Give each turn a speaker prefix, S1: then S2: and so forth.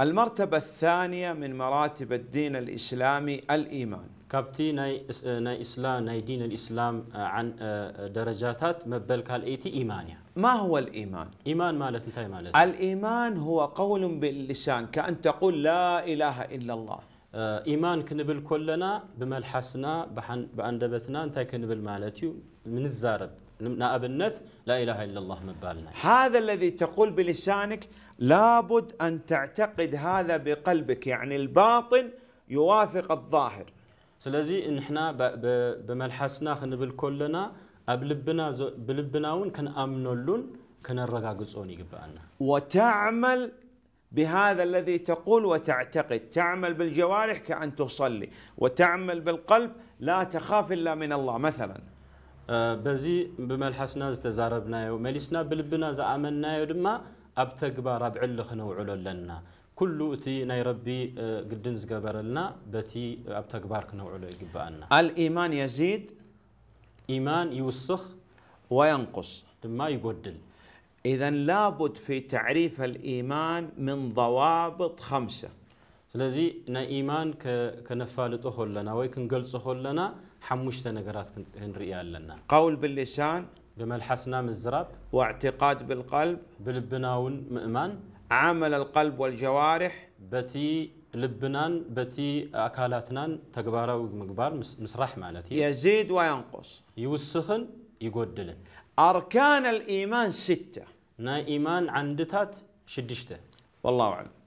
S1: المرتبة الثانية من مراتب الدين الإسلامي الإيمان ካብቲ ናይ እስላም ናይ ዲን ልእስላም ደረጃታት መበል ካልአይቲ ኢማን እያ ما هو الإيمان؟ إيمان مالت انتهي مالت الإيمان هو قول باللسان كأن تقول لا إله إلا الله آه، إيمان كنبل كلنا بملحسنا بأندبتنا نتاي كنبل مالتي من الزارب نائبنة لا إله إلا الله مبالنا
S2: هذا الذي تقول بلسانك لابد
S1: أن تعتقد هذا بقلبك يعني الباطن يوافق الظاهر سلازي نحنا بملحسنا خن بالكلنا أبلبنا بلبنا ون كن امنولون كن الرقاقصون يغبانا
S2: وتعمل بهذا الذي تقول وتعتقد تعمل بالجوارح كأن تصلي وتعمل
S1: بالقلب لا تخاف إلا من الله مثلاً بزي بمال حسنا زتزاربنا ومليسنا بلبنا زعملنا ودما أبتقبا رابع اللخنا وعلو لنا كل أتي ناي ربي قدن لنا بتي أبتقبا ركنا وعلو إقبانا الإيمان يزيد إيمان يوسخ وينقص ما يقدل إذا لابد في تعريف الإيمان من ضوابط خمسة ስለዚ ናይ ኢማን ከነፋልጦ ከለና ወይ ክንገልፆ ከለና ሓሙሽተ ነገራት ክንርኢ ኣለና ቀውል ብልሳን بملحسنا مزراب واعتقاد بالقلب بالبناون مؤمن عمل القلب والجوارح بتي لبنان بتي أكالاتنا تكبارا ومقبار مسرح مالتي يزيد وينقص يوسخن يقدلن أركان الإيمان ستة نا إيمان عندتات شدشته والله أعلم